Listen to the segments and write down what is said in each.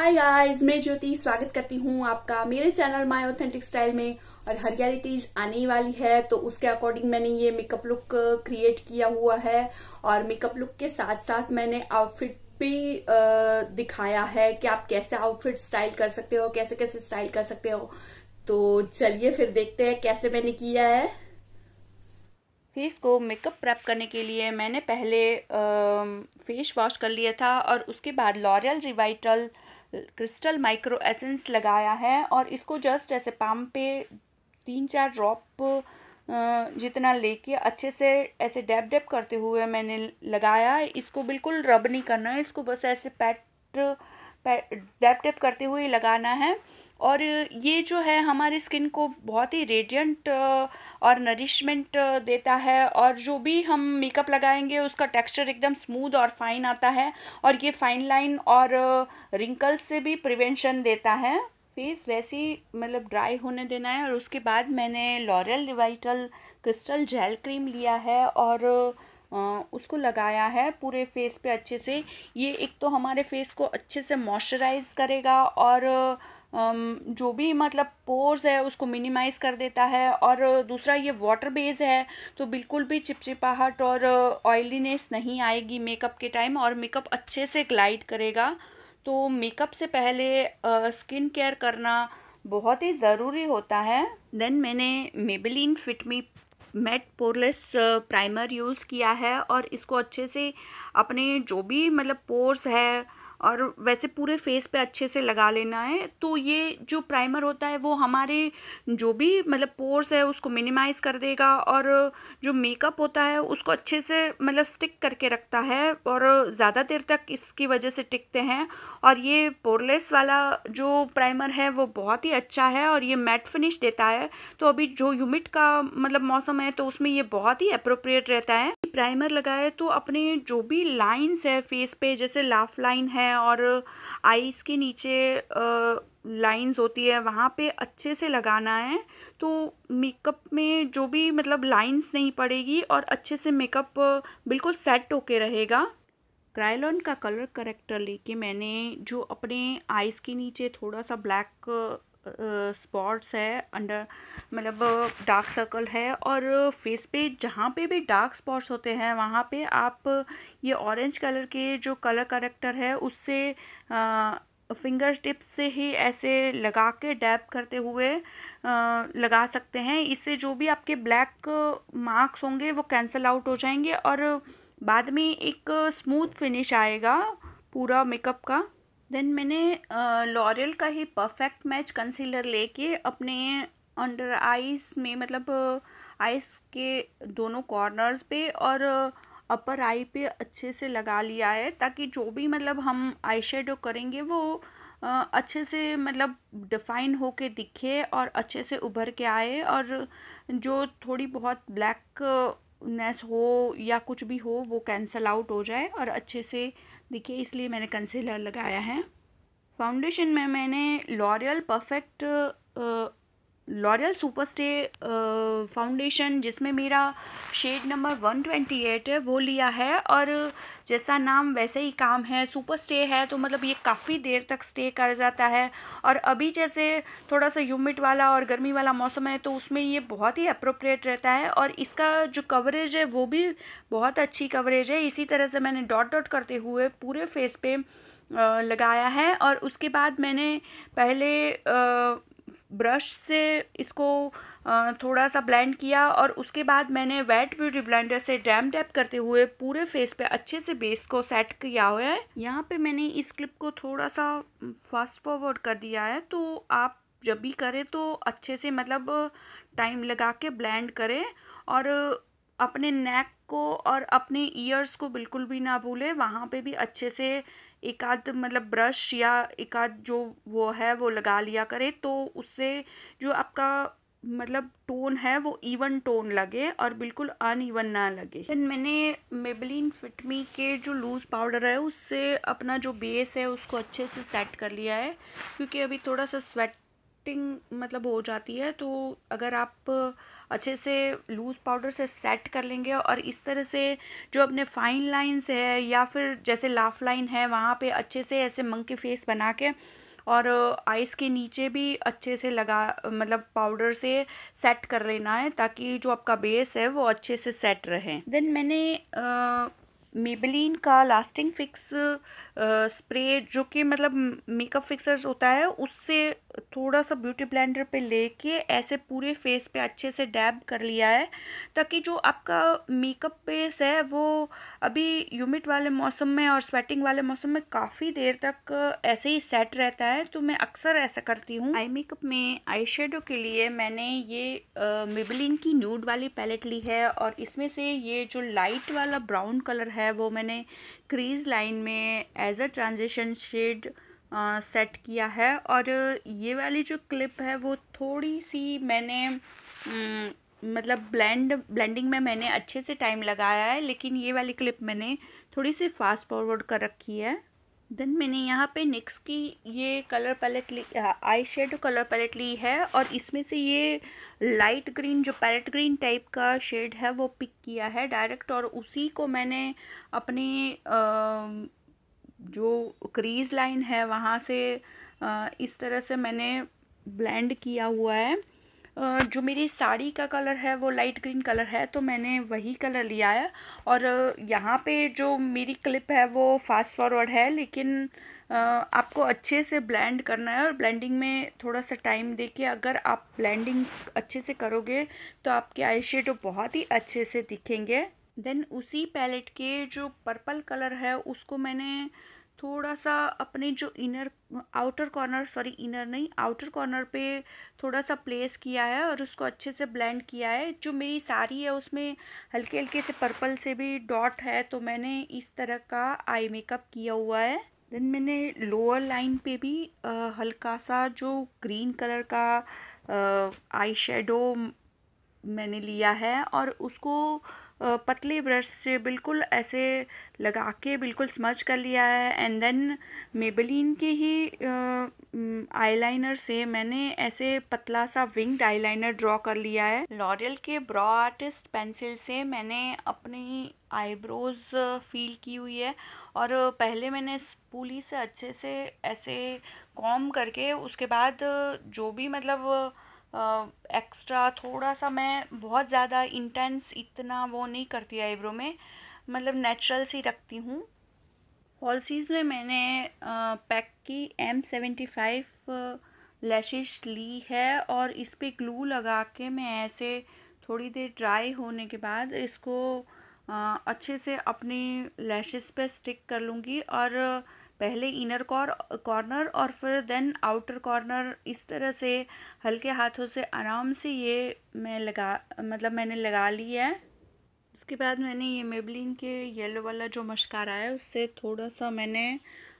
hi guys मैं ज्योति स्वागत करती हूँ आपका मेरे चैनल माय ऑथेंटिक स्टाइल में और हरियाली तीज आने वाली है तो उसके अकॉर्डिंग मैंने ये मेकअप लुक क्रिएट किया हुआ है और मेकअप लुक के साथ साथ मैंने आउटफिट भी uh, दिखाया है कि आप कैसे आउटफिट स्टाइल कर सकते हो कैसे कैसे स्टाइल कर सकते हो तो चलिए फिर देखते हैं कैसे मैंने किया है फेस को मेकअप प्रेप करने के लिए मैंने पहले फेस um, वॉश कर लिया था और उसके बाद L'Oreal Revitalift crystal micro essence लगाया है और इसको जस्ट ऐसे पाम पे तीन चार ड्रॉप जितना लेके अच्छे से ऐसे डैप डैप करते हुए मैंने लगाया इसको बिल्कुल रब नहीं करना है इसको बस ऐसे पैट पैट डैप डैप करते हुए लगाना है और ये जो है हमारे स्किन को बहुत ही रेडियंट और नरिशमेंट देता है और जो भी हम मेकअप लगाएंगे उसका टेक्सचर एकदम स्मूथ और फाइन आता है और ये फाइन लाइन और रिंकल्स से भी प्रिवेंशन देता है फेस वैसे ही मतलब ड्राई होने देना है और उसके बाद मैंने L'Oreal Revitalift crystal gel cream लिया है और उसको लगाया है पूरे फेस पे अच्छे से ये एक तो हमारे फेस को अच्छे से मॉइस्चराइज़ करेगा और जो भी मतलब पोर्स है उसको मिनिमाइज़ कर देता है और दूसरा ये वाटर बेस है तो बिल्कुल भी चिपचिपाहट और ऑयलीनेस नहीं आएगी मेकअप के टाइम और मेकअप अच्छे से ग्लाइड करेगा तो मेकअप से पहले स्किन केयर करना बहुत ही ज़रूरी होता है देन मैंने Maybelline Fit Me matte poreless primer use किया है और इसको अच्छे से अपने जो भी मतलब पोर्स है और वैसे पूरे फेस पे अच्छे से लगा लेना है तो ये जो प्राइमर होता है वो हमारे जो भी मतलब पोर्स है उसको मिनिमाइज़ कर देगा और जो मेकअप होता है उसको अच्छे से मतलब स्टिक करके रखता है और ज़्यादा देर तक इसकी वजह से टिकते हैं और ये पोरलेस वाला जो प्राइमर है वो बहुत ही अच्छा है और ये मैट फिनिश देता है तो अभी जो यूमिट का मतलब मौसम है तो उसमें ये बहुत ही अप्रोप्रिएट रहता है प्राइमर लगाए तो अपने जो भी लाइंस है फेस पे जैसे लाफ लाइन है और आईज़ के नीचे लाइंस होती है वहाँ पे अच्छे से लगाना है तो मेकअप में जो भी मतलब लाइंस नहीं पड़ेगी और अच्छे से मेकअप बिल्कुल सेट होके रहेगा क्राइलॉन का कलर करेक्टर लेके मैंने जो अपने आइज़ के नीचे थोड़ा सा ब्लैक स्पॉट्स है अंडर मतलब डार्क सर्कल है और फेस पे जहाँ पे भी डार्क स्पॉट्स होते हैं वहाँ पे आप ये ऑरेंज कलर के जो कलर करेक्टर है उससे फिंगर टिप्स से ही ऐसे लगा के डैप करते हुए आ, लगा सकते हैं इससे जो भी आपके ब्लैक मार्क्स होंगे वो कैंसिल आउट हो जाएंगे और बाद में एक स्मूथ फिनिश आएगा पूरा मेकअप का देन मैंने लॉरियल का ही परफेक्ट मैच कंसीलर लेके अपने अंडर आईज में मतलब आईज के दोनों कॉर्नर्स पे और अपर आई पे अच्छे से लगा लिया है ताकि जो भी मतलब हम आई करेंगे वो अच्छे से मतलब डिफ़ाइन हो के दिखे और अच्छे से उभर के आए और जो थोड़ी बहुत ब्लैक नेस हो या कुछ भी हो वो कैंसिल आउट हो जाए और अच्छे से दिखे इसलिए मैंने कंसीलर लगाया है फाउंडेशन में मैंने L'Oreal perfect L'Oreal super stay foundation जिसमें मेरा shade number one twenty eight है वो लिया है और जैसा नाम वैसे ही काम है सुपर स्टे है तो मतलब ये काफ़ी देर तक स्टे कर जाता है और अभी जैसे थोड़ा सा ह्यूमिड वाला और गर्मी वाला मौसम है तो उसमें ये बहुत ही अप्रोप्रिएट रहता है और इसका जो कवरेज है वो भी बहुत अच्छी कवरेज है इसी तरह से मैंने डॉट डॉट करते हुए पूरे फेस पे uh, लगाया है और उसके बाद मैंने पहले uh, ब्रश से इसको थोड़ा सा ब्लेंड किया और उसके बाद मैंने वेट ब्यूटी ब्लेंडर से डैम डैप करते हुए पूरे फेस पे अच्छे से बेस को सेट किया हुआ है यहाँ पे मैंने इस क्लिप को थोड़ा सा फास्ट फॉरवर्ड कर दिया है तो आप जब भी करें तो अच्छे से मतलब टाइम लगा के ब्लेंड करें और अपने नेक को और अपने ईयर्स को बिल्कुल भी ना भूलें वहाँ पर भी अच्छे से एक आध मतलब ब्रश या एक आध जो वो है वो लगा लिया करें तो उससे जो आपका मतलब टोन है वो इवन टोन लगे और बिल्कुल अन ईवन ना लगे देन मैंने मेबलिन फिटमी के जो लूज़ पाउडर है उससे अपना जो बेस है उसको अच्छे से सेट कर लिया है क्योंकि अभी थोड़ा सा स्वेटिंग मतलब हो जाती है तो अगर आप अच्छे से लूज़ पाउडर से सेट कर लेंगे और इस तरह से जो अपने फाइन लाइंस है या फिर जैसे लाफ लाइन है वहाँ पे अच्छे से ऐसे मंकी फेस बना के और आइस के नीचे भी अच्छे से लगा मतलब पाउडर से सेट कर लेना है ताकि जो आपका बेस है वो अच्छे से सेट रहे देन मैंने आ, मेबलिन का लास्टिंग फिक्स स्प्रे जो कि मतलब मेकअप फिक्सर्स होता है उससे थोड़ा सा ब्यूटी ब्लेंडर पे लेके ऐसे पूरे फेस पे अच्छे से डैब कर लिया है ताकि जो आपका मेकअप बेस है वो अभी ह्यूमिड वाले मौसम में और स्वेटिंग वाले मौसम में काफ़ी देर तक ऐसे ही सेट रहता है तो मैं अक्सर ऐसा करती हूँ आई मेकअप में आई के लिए मैंने ये मिबलिन की न्यूड वाली पैलेट ली है और इसमें से ये जो लाइट वाला ब्राउन कलर है वो मैंने क्रीज लाइन में as a transition shade set किया है और ये वाली जो क्लिप है वो थोड़ी सी मैंने मतलब ब्लेंड ब्लेंडिंग में मैंने अच्छे से टाइम लगाया है लेकिन ये वाली क्लिप मैंने थोड़ी सी फास्ट फॉरवर्ड कर रखी है देन मैंने यहाँ पे निक्स की ये कलर पैलेट ली आई शेड कलर पैलेट ली है और इसमें से ये लाइट ग्रीन जो पैलेट ग्रीन टाइप का शेड है वो पिक किया है डायरेक्ट और उसी को मैंने अपने आ, जो क्रीज लाइन है वहाँ से इस तरह से मैंने ब्लेंड किया हुआ है जो मेरी साड़ी का कलर है वो लाइट ग्रीन कलर है तो मैंने वही कलर लिया है और यहाँ पे जो मेरी क्लिप है वो फास्ट फॉरवर्ड है लेकिन आपको अच्छे से ब्लेंड करना है और ब्लेंडिंग में थोड़ा सा टाइम देके अगर आप ब्लेंडिंग अच्छे से करोगे तो आपके आई बहुत ही अच्छे से दिखेंगे देन उसी पैलेट के जो पर्पल कलर है उसको मैंने थोड़ा सा अपने जो inner outer corner sorry inner नहीं आउटर कॉर्नर पे थोड़ा सा प्लेस किया है और उसको अच्छे से ब्लेंड किया है जो मेरी साड़ी है उसमें हल्के हल्के से पर्पल से भी डॉट है तो मैंने इस तरह का आई मेकअप किया हुआ है देन मैंने लोअर लाइन पे भी आ, हल्का सा जो ग्रीन कलर का आई शेडो मैंने लिया है और उसको पतले ब्रश से बिल्कुल ऐसे लगा के बिल्कुल स्मज कर लिया है एंड देन मेबलिन के ही आईलाइनर से मैंने ऐसे पतला सा विंग्ड आईलाइनर ड्रॉ कर लिया है लॉरियल के ब्रॉ आर्टिस्ट पेंसिल से मैंने अपनी आईब्रोज फील की हुई है और पहले मैंने स्पूली से अच्छे से ऐसे कॉम करके उसके बाद जो भी मतलब एक्स्ट्रा थोड़ा सा मैं बहुत ज़्यादा इंटेंस इतना वो नहीं करती आईब्रो में मतलब नेचुरल सी रखती हूँ फॉल्सीज़ में मैंने पैक की एम सेवेंटी फाइव लैशेज़ ली है और इस पर ग्लू लगा के मैं ऐसे थोड़ी देर ड्राई होने के बाद इसको अच्छे से अपनी लैशेज़ पे स्टिक कर लूँगी और पहले इनर कॉर कॉर्नर और फिर देन आउटर कॉर्नर इस तरह से हल्के हाथों से आराम से ये मैं लगा मतलब मैंने लगा ली है उसके बाद मैंने ये मेबलिन के येलो वाला जो मशकारा है उससे थोड़ा सा मैंने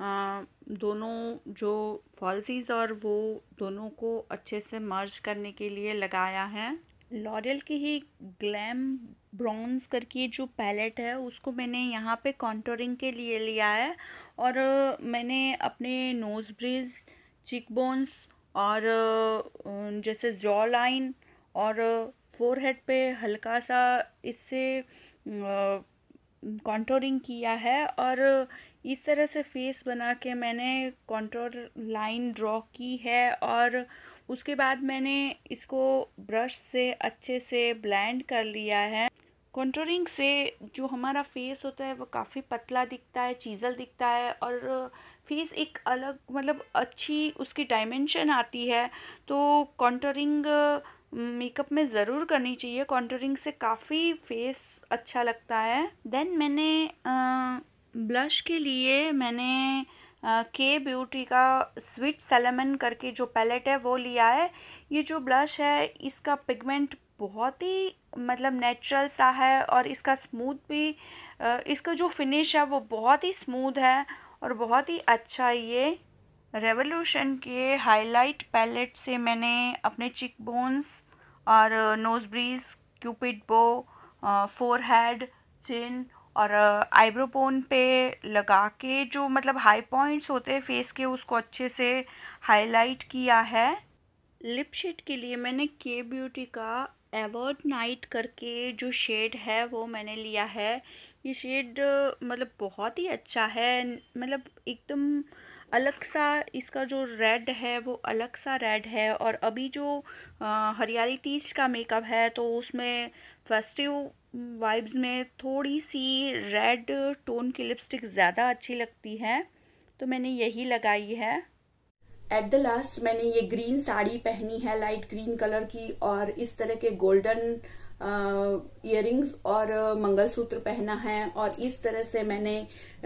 आ, दोनों जो फॉल्सीज़ और वो दोनों को अच्छे से मर्ज करने के लिए लगाया है लॉरियल की ही ग्लैम ब्राउन्स करके जो पैलेट है उसको मैंने यहाँ पे कॉन्टोरिंग के लिए लिया है और मैंने अपने नोज़ ब्रिज चिक बोन्स और जैसे जॉ लाइन और फोर हेड पे हल्का सा इससे कॉन्टोरिंग किया है और इस तरह से फेस बना के मैंने कॉन्टोर लाइन ड्रॉ की है और उसके बाद मैंने इसको ब्रश से अच्छे से ब्लेंड कर लिया है कंटूरिंग से जो हमारा फेस होता है वो काफ़ी पतला दिखता है चीज़ल दिखता है और फेस एक अलग मतलब अच्छी उसकी डायमेंशन आती है तो कंटूरिंग मेकअप में ज़रूर करनी चाहिए कंटूरिंग से काफ़ी फेस अच्छा लगता है देन मैंने ब्लश के लिए मैंने के ब्यूटी का स्वीट सेलेमन करके जो पैलेट है वो लिया है ये जो ब्लश है इसका पिगमेंट बहुत ही मतलब नेचुरल सा है और इसका स्मूथ भी इसका जो फिनिश है वो बहुत ही स्मूथ है और बहुत ही अच्छा ये रेवोल्यूशन के हाईलाइट पैलेट से मैंने अपने चिक बोन्स और nose bridge Cupid bow forehead chin और आईब्रो पोन पे लगा के जो मतलब हाई पॉइंट्स होते हैं फेस के उसको अच्छे से हाईलाइट किया है लिप शेड के लिए मैंने के ब्यूटी का एवर्ड नाइट करके जो शेड है वो मैंने लिया है ये शेड मतलब बहुत ही अच्छा है मतलब एकदम अलग सा इसका जो रेड है वो अलग सा रेड है और अभी जो हरियाली तीज का मेकअप है तो उसमें फेस्टिव वाइब्स में थोड़ी सी रेड टोन की लिपस्टिक ज़्यादा अच्छी लगती है तो मैंने यही लगाई है एट द लास्ट मैंने ये ग्रीन साड़ी पहनी है लाइट ग्रीन कलर की और इस तरह के गोल्डन इयर और मंगलसूत्र पहना है और इस तरह से मैंने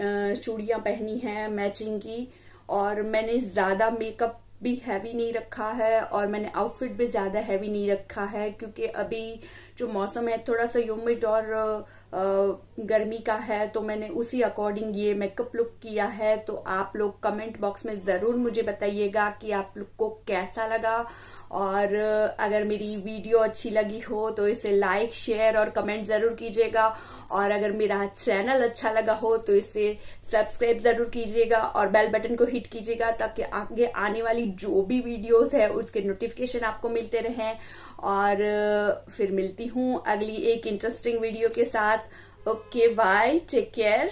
चूड़ियां पहनी है मैचिंग की और मैंने ज्यादा मेकअप भी हैवी नहीं रखा है और मैंने आउटफिट भी ज्यादा हैवी नहीं रखा है क्योंकि अभी जो मौसम है थोड़ा सा यूमिड और गर्मी का है तो मैंने उसी अकॉर्डिंग ये मेकअप लुक किया है तो आप लोग कमेंट बॉक्स में जरूर मुझे बताइएगा कि आप लोग को कैसा लगा और अगर मेरी वीडियो अच्छी लगी हो तो इसे लाइक शेयर और कमेंट जरूर कीजिएगा और अगर मेरा चैनल अच्छा लगा हो तो इसे सब्सक्राइब जरूर कीजिएगा और बेल बटन को हिट कीजिएगा ताकि आगे आने वाली जो भी वीडियोज है उसके नोटिफिकेशन आपको मिलते रहें और फिर मिलती हूँ अगली एक इंटरेस्टिंग वीडियो के साथ ओके बाय टेक केयर